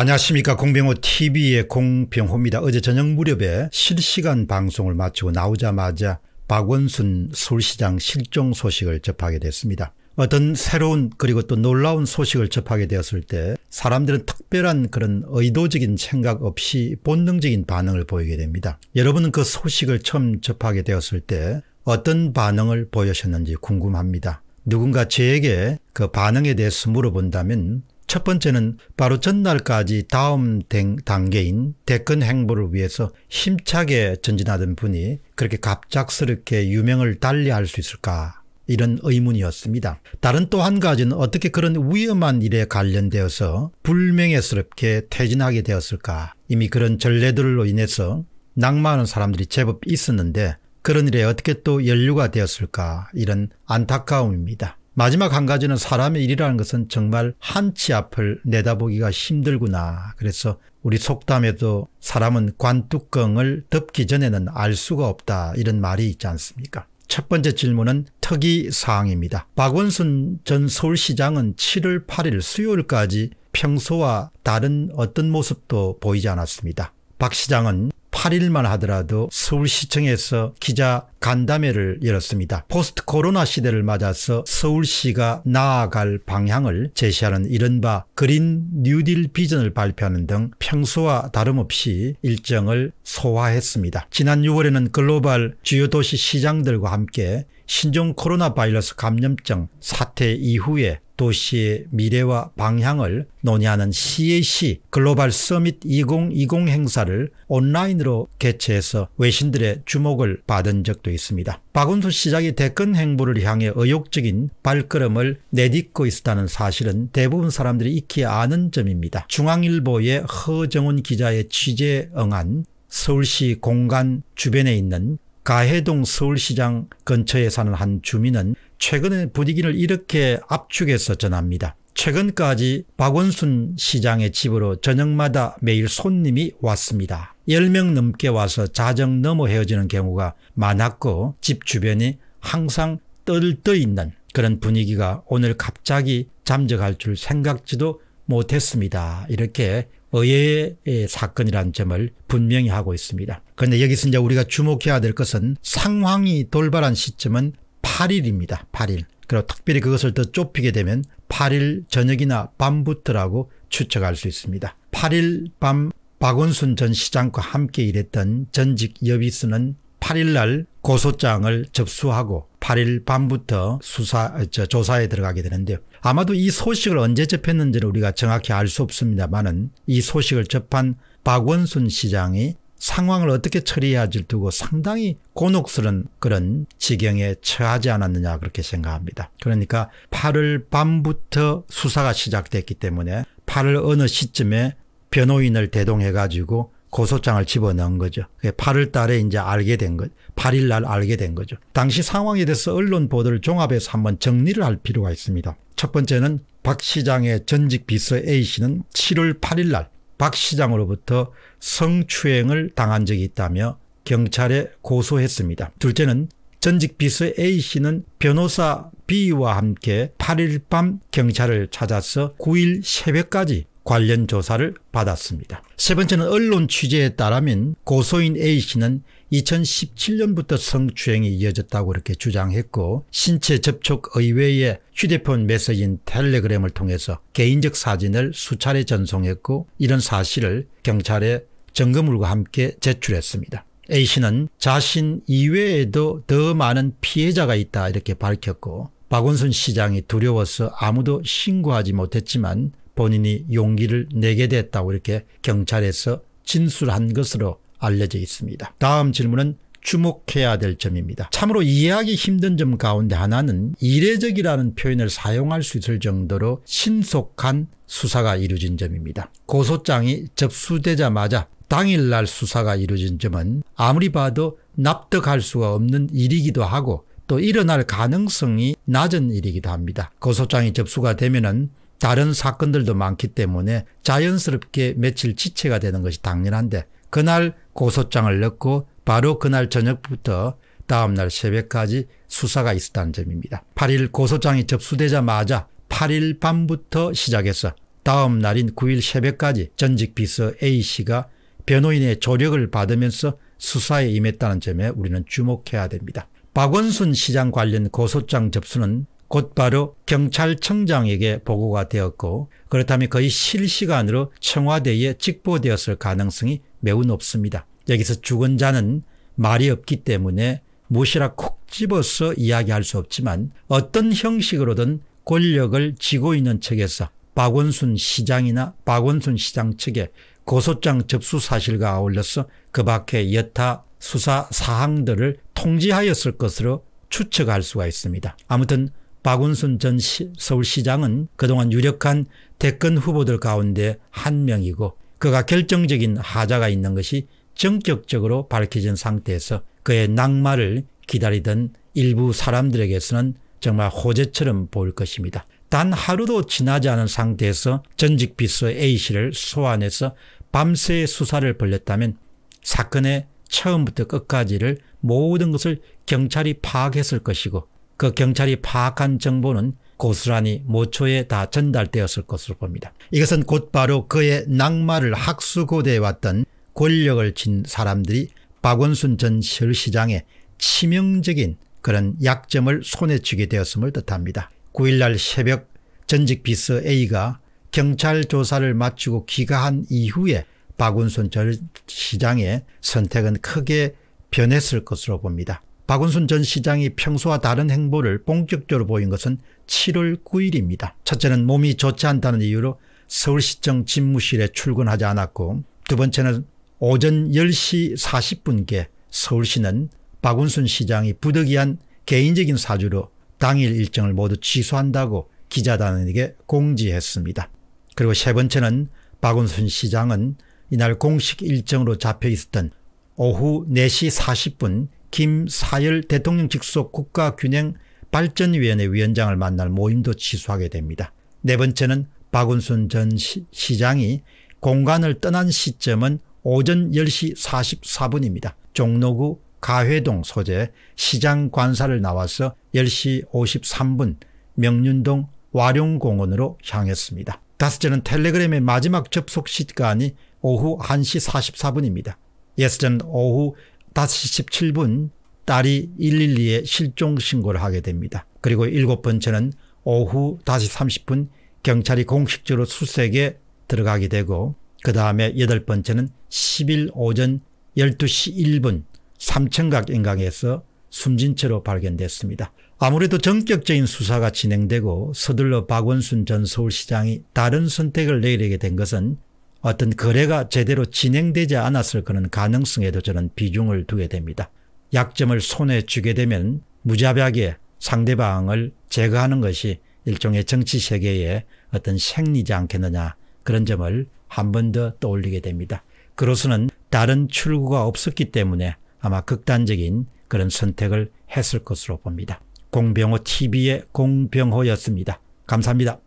안녕하십니까 공병호 tv의 공병호입니다. 어제 저녁 무렵에 실시간 방송을 마치고 나오자마자 박원순 서울시장 실종 소식을 접하게 됐습니다. 어떤 새로운 그리고 또 놀라운 소식을 접하게 되었을 때 사람들은 특별한 그런 의도적인 생각 없이 본능적인 반응을 보이게 됩니다. 여러분은 그 소식을 처음 접하게 되었을 때 어떤 반응을 보이셨는지 궁금합니다. 누군가 저에게 그 반응에 대해서 물어본다면 첫 번째는 바로 전날까지 다음 단계인 대권 행보를 위해서 힘차게 전진하던 분이 그렇게 갑작스럽게 유명을 달리할 수 있을까 이런 의문이었습니다. 다른 또 한 가지는 어떻게 그런 위험한 일에 관련되어서 불명예스럽게 퇴진하게 되었을까 이미 그런 전례들로 인해서 낙마하는 사람들이 제법 있었는데 그런 일에 어떻게 또연류가 되었을까 이런 안타까움입니다. 마지막 한 가지는 사람의 일이라는 것은 정말 한치 앞을 내다보기가 힘들구나. 그래서 우리 속담에도 사람은 관뚜껑을 덮기 전에는 알 수가 없다 이런 말이 있지 않습니까? 첫 번째 질문은 특이 사항입니다. 박원순 전 서울시장은 7월 8일 수요일까지 평소와 다른 어떤 모습도 보이지 않았습니다. 박 시장은 8일만 하더라도 서울시청에서 기자 간담회를 열었습니다. 포스트 코로나 시대를 맞아서 서울시가 나아갈 방향을 제시하는 이른바 그린 뉴딜 비전을 발표하는 등 평소와 다름없이 일정을 소화했습니다. 지난 6월에는 글로벌 주요 도시 시장들과 함께 신종 코로나 바이러스 감염증 사태 이후에 도시의 미래와 방향을 논의하는 CAC 글로벌 서밋 2020 행사를 온라인으로 개최해서 외신들의 주목을 받은 적도 있습니다. 박은수 시장이 대권 행보를 향해 의욕적인 발걸음을 내딛고 있다는 었 사실은 대부분 사람들이 익히 아는 점입니다. 중앙일보의 허정훈 기자의 취재에 응한 서울시 공간 주변에 있는 가해동 서울시장 근처에 사는 한 주민은 최근에 분위기를 이렇게 압축해서 전합니다. 최근까지 박원순 시장의 집으로 저녁마다 매일 손님이 왔습니다. 10명 넘게 와서 자정 넘어 헤어지는 경우가 많았고 집 주변이 항상 떨떠 있는 그런 분위기가 오늘 갑자기 잠적할 줄 생각지도 못했습니다. 이렇게 의외의 사건이라는 점을 분명히 하고 있습니다. 그런데 여기서 이제 우리가 주목해야 될 것은 상황이 돌발한 시점은 8일입니다. 8일. 그리고 특별히 그것을 더 좁히게 되면 8일 저녁이나 밤부터라고 추측할 수 있습니다. 8일 밤 박원순 전 시장과 함께 일했던 전직 여비수는 8일 날 고소장을 접수하고 8일 밤부터 수사 저, 조사에 들어가게 되는데요. 아마도 이 소식을 언제 접했는지는 우리가 정확히 알 수 없습니다만은 이 소식을 접한 박원순 시장이 상황을 어떻게 처리해야지 두고 상당히 곤혹스런 그런 지경에 처하지 않았느냐 그렇게 생각합니다. 그러니까 8월 밤부터 수사가 시작됐기 때문에 8월 어느 시점에 변호인을 대동해 가지고 고소장을 집어넣은 거죠. 8월 달에 이제 알게 된 것, 8일 날 알게 된 거죠. 당시 상황에 대해서 언론 보도를 종합해서 한번 정리를 할 필요가 있습니다. 첫 번째는 박 시장의 전직 비서 A씨는 7월 8일 날박 시장으로부터 성추행을 당한 적이 있다며 경찰에 고소했습니다. 둘째는 전직 비서 A씨는 변호사 B와 함께 8일 밤 경찰을 찾아서 9일 새벽까지 관련 조사를 받았습니다. 세 번째는 언론 취재에 따르면 고소인 A씨는 2017년부터 성추행이 이어졌다고 이렇게 주장했고 신체 접촉 의외의 휴대폰 메시지인 텔레그램을 통해서 개인적 사진을 수차례 전송했고 이런 사실을 경찰에 점검물과 함께 제출했습니다. A씨는 자신 이외에도 더 많은 피해자가 있다 이렇게 밝혔고 박원순 시장이 두려워서 아무도 신고하지 못했지만 본인이 용기를 내게 됐다고 이렇게 경찰에서 진술한 것으로 알려져 있습니다. 다음 질문은 주목해야 될 점입니다. 참으로 이해하기 힘든 점 가운데 하나는 이례적이라는 표현을 사용할 수 있을 정도로 신속한 수사가 이루어진 점입니다. 고소장이 접수되자마자 당일날 수사가 이루어진 점은 아무리 봐도 납득할 수가 없는 일이기도 하고 또 일어날 가능성이 낮은 일이기도 합니다. 고소장이 접수가 되면은 다른 사건들도 많기 때문에 자연스럽게 며칠 지체가 되는 것이 당연한데 그날 고소장을 넣고 바로 그날 저녁부터 다음날 새벽까지 수사가 있었다는 점입니다. 8일 고소장이 접수되자마자 8일 밤부터 시작해서 다음 날인 9일 새벽까지 전직 비서 A씨가 변호인의 조력을 받으면서 수사에 임했다는 점에 우리는 주목해야 됩니다. 박원순 시장 관련 고소장 접수는 곧바로 경찰청장에게 보고가 되었고 그렇다면 거의 실시간으로 청와대에 직보되었을 가능성이 매우 높습니다. 여기서 죽은 자는 말이 없기 때문에 무시라 콕 집어서 이야기할 수 없지만 어떤 형식으로든 권력을 쥐고 있는 측에서 박원순 시장이나 박원순 시장 측에 고소장 접수 사실과 아울러서 그 밖의 여타 수사 사항들을 통지하였을 것으로 추측할 수가 있습니다. 아무튼 박운순 전 시, 서울시장은 그동안 유력한 대권 후보들 가운데 한 명이고 그가 결정적인 하자가 있는 것이 전격적으로 밝혀진 상태에서 그의 낙마를 기다리던 일부 사람들에게서는 정말 호재처럼 보일 것입니다. 단 하루도 지나지 않은 상태에서 전직 비서 A씨를 소환해서 밤새 수사를 벌렸다면 사건의 처음부터 끝까지를 모든 것을 경찰이 파악했을 것이고 그 경찰이 파악한 정보는 고스란히 모초에 다 전달되었을 것으로 봅니다. 이것은 곧바로 그의 낙마를 학수고대에 왔던 권력을 친 사람들이 박원순 전 서울시장의 치명적인 그런 약점을 손에 쥐게 되었음을 뜻합니다. 9일날 새벽 전직 비서 A가 경찰 조사를 마치고 귀가한 이후에 박원순 전 시장의 선택은 크게 변했을 것으로 봅니다. 박원순 전 시장이 평소와 다른 행보를 본격적으로 보인 것은 7월 9일입니다. 첫째는 몸이 좋지 않다는 이유로 서울시청 집무실에 출근하지 않았고 두 번째는 오전 10시 40분께 서울시는 박원순 시장이 부득이한 개인적인 사주로 당일 일정을 모두 취소한다고 기자단에게 공지했습니다. 그리고 세 번째는 박원순 시장은 이날 공식 일정으로 잡혀 있었던 오후 4시 40분 김사열 대통령 직속 국가균형발전위원회 위원장을 만날 모임도 취소하게 됩니다. 네 번째는 박원순 전 시, 장이 공간을 떠난 시점은 오전 10시 44분입니다. 종로구 가회동 소재 시장 관사를 나와서 10시 53분 명륜동 와룡공원으로 향했습니다. 다섯째는 텔레그램의 마지막 접속 시간이 오후 1시 44분입니다. 예스전 오후 5시 17분 딸이 112에 실종 신고를 하게 됩니다. 그리고 일곱 번째는 오후 5시 30분 경찰이 공식적으로 수색에 들어가게 되고 그 다음에 여덟 번째는 10일 오전 12시 1분 삼천각 인강에서 숨진 채로 발견됐습니다. 아무래도 전격적인 수사가 진행되고 서둘러 박원순 전 서울시장이 다른 선택을 내리게 된 것은 어떤 거래가 제대로 진행되지 않았을 그런 가능성에도 저는 비중을 두게 됩니다. 약점을 손에 쥐게 되면 무자비하게 상대방을 제거하는 것이 일종의 정치 세계의 어떤 생리지 않겠느냐 그런 점을 한 번 더 떠올리게 됩니다. 그로서는 다른 출구가 없었기 때문에 아마 극단적인 그런 선택을 했을 것으로 봅니다. 공병호 TV의 공병호였습니다. 감사합니다.